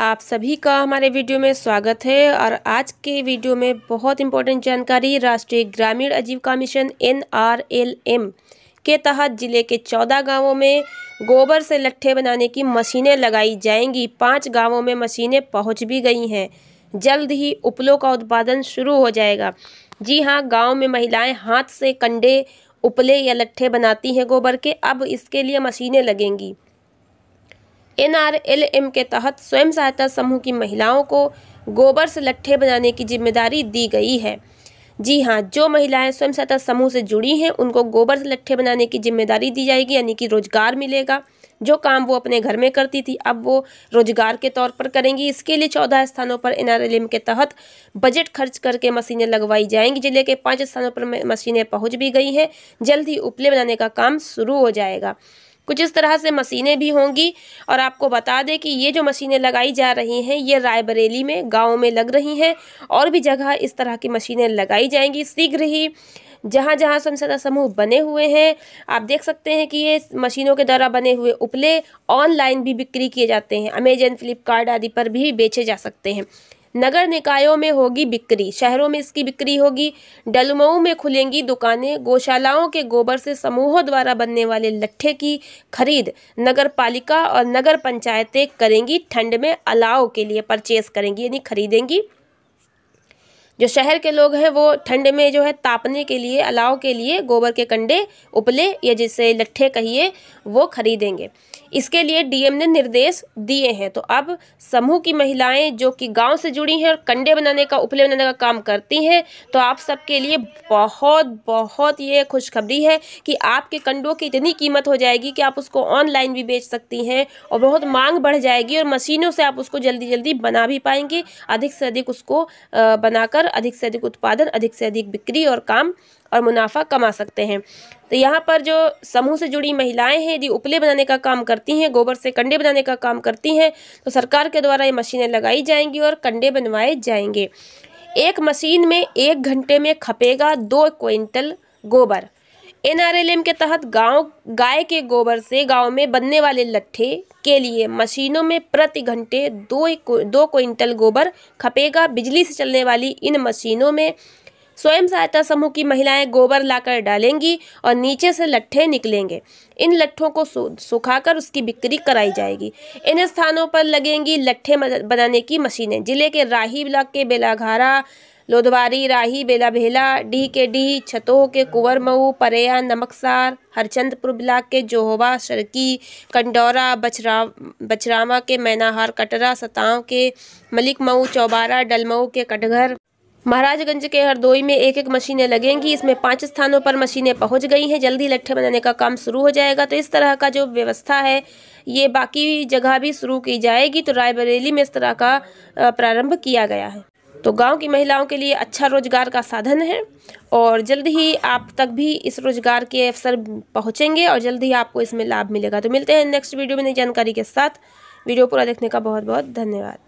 आप सभी का हमारे वीडियो में स्वागत है और आज के वीडियो में बहुत इंपॉर्टेंट जानकारी राष्ट्रीय ग्रामीण आजीविका मिशन एन के तहत जिले के चौदह गांवों में गोबर से लट्ठे बनाने की मशीनें लगाई जाएंगी पांच गांवों में मशीनें पहुंच भी गई हैं जल्द ही उपलों का उत्पादन शुरू हो जाएगा जी हाँ गाँव में महिलाएँ हाथ से कंडे उपले या लट्ठे बनाती हैं गोबर के अब इसके लिए मशीनें लगेंगी एनआरएलएम के तहत स्वयं सहायता समूह की महिलाओं को गोबर से लट्ठे बनाने की जिम्मेदारी दी गई है जी हाँ जो महिलाएं स्वयं सहायता समूह से जुड़ी हैं उनको गोबर से लट्ठे बनाने की जिम्मेदारी दी जाएगी यानी कि रोजगार मिलेगा जो काम वो अपने घर में करती थी अब वो रोजगार के तौर पर करेंगी इसके लिए चौदह स्थानों पर एनआरएलएम के तहत बजट खर्च करके मशीनें लगवाई जाएंगी जिले के पाँच स्थानों पर मशीनें पहुँच भी गई हैं जल्द ही उपले बनाने का काम शुरू हो जाएगा कुछ इस तरह से मशीनें भी होंगी और आपको बता दें कि ये जो मशीनें लगाई जा रही हैं ये रायबरेली में गाँव में लग रही हैं और भी जगह इस तरह की मशीनें लगाई जाएंगी शीघ्र ही जहाँ जहाँ स्वयं सहायता समूह बने हुए हैं आप देख सकते हैं कि ये मशीनों के द्वारा बने हुए उपले ऑनलाइन भी बिक्री किए जाते हैं अमेजन फ्लिपकार्ट आदि पर भी बेचे जा सकते हैं नगर निकायों में होगी बिक्री शहरों में इसकी बिक्री होगी डलमऊ में खुलेंगी दुकानें गौशालाओं के गोबर से समूहों द्वारा बनने वाले लट्ठे की खरीद नगर पालिका और नगर पंचायतें करेंगी ठंड में अलाव के लिए परचेस करेंगी यानी खरीदेंगी जो शहर के लोग हैं वो ठंड में जो है तापने के लिए अलाव के लिए गोबर के कंडे उपले या जिसे लट्ठे कहिए वो खरीदेंगे इसके लिए डीएम ने निर्देश दिए हैं तो अब समूह की महिलाएं जो कि गांव से जुड़ी हैं और कंडे बनाने का उपले बनाने का काम करती हैं तो आप सबके लिए बहुत बहुत ये खुशखबरी है कि आपके कंडों की इतनी कीमत हो जाएगी कि आप उसको ऑनलाइन भी बेच सकती हैं और बहुत मांग बढ़ जाएगी और मशीनों से आप उसको जल्दी जल्दी बना भी पाएंगी अधिक से अधिक उसको बनाकर अधिक से अधिक उत्पादन अधिक से अधिक बिक्री और काम और मुनाफा कमा सकते हैं तो यहाँ पर जो समूह से जुड़ी महिलाएं हैं यदि उपले बनाने का काम करती हैं गोबर से कंडे बनाने का काम करती हैं तो सरकार के द्वारा ये मशीनें लगाई जाएंगी और कंडे बनवाए जाएंगे एक मशीन में एक घंटे में खपेगा दो क्विंटल गोबर एनआरएलएम के तहत गांव गाय के गोबर से गांव में बनने वाले लट्ठे के लिए मशीनों में प्रति घंटे दो दो क्विंटल गोबर खपेगा बिजली से चलने वाली इन मशीनों में स्वयं सहायता समूह की महिलाएं गोबर लाकर डालेंगी और नीचे से लट्ठे निकलेंगे इन लट्ठों को सुखाकर उसकी बिक्री कराई जाएगी इन स्थानों पर लगेंगी लट्ठे बनाने की मशीनें जिले के राही ब्लॉक के बेलाघारा लोधवारी राही बेलाभेला डी के डी छतोह के कुंवर मऊ परेया नमकसार हरचंदपुर ब्लाक के जोहबा सरकी कंडौरा बछरा बछरामा के मैनाहार कटरा सताओं के मलिक मऊ चौबारा डलमऊ के कटघर महाराजगंज के हरदोई में एक एक मशीनें लगेंगी इसमें पांच स्थानों पर मशीनें पहुंच गई हैं जल्दी लट्ठे बनाने का काम शुरू हो जाएगा तो इस तरह का जो व्यवस्था है ये बाकी जगह भी शुरू की जाएगी तो रायबरेली में इस तरह का प्रारंभ किया गया है तो गांव की महिलाओं के लिए अच्छा रोजगार का साधन है और जल्द ही आप तक भी इस रोजगार के अवसर पहुंचेंगे और जल्द ही आपको इसमें लाभ मिलेगा तो मिलते हैं नेक्स्ट वीडियो में नई जानकारी के साथ वीडियो पूरा देखने का बहुत बहुत धन्यवाद